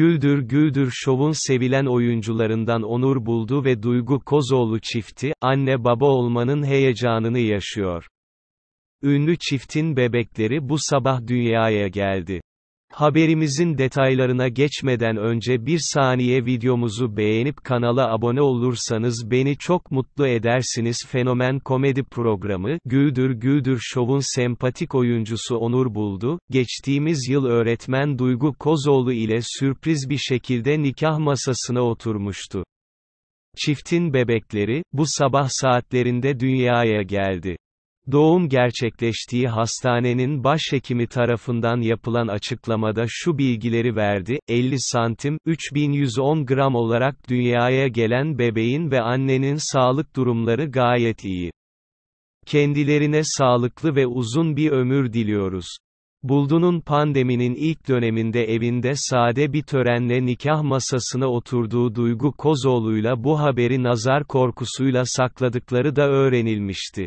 Güldür Güldür Showun sevilen oyuncularından Onur Buldu ve Duygu Kozoğlu çifti, anne baba olmanın heyecanını yaşıyor. Ünlü çiftin bebekleri bu sabah dünyaya geldi. Haberimizin detaylarına geçmeden önce bir saniye videomuzu beğenip kanala abone olursanız beni çok mutlu edersiniz. Fenomen Komedi Programı, Güldür Güldür Show'un sempatik oyuncusu Onur Buldu, geçtiğimiz yıl öğretmen Duygu Kozoğlu ile sürpriz bir şekilde nikah masasına oturmuştu. Çiftin bebekleri, bu sabah saatlerinde dünyaya geldi. Doğum gerçekleştiği hastanenin başhekimi tarafından yapılan açıklamada şu bilgileri verdi, 50 santim, 3110 gram olarak dünyaya gelen bebeğin ve annenin sağlık durumları gayet iyi. Kendilerine sağlıklı ve uzun bir ömür diliyoruz. Buldu'nun pandeminin ilk döneminde evinde sade bir törenle nikah masasına oturduğu Duygu Kozoğlu'yla bu haberi nazar korkusuyla sakladıkları da öğrenilmişti.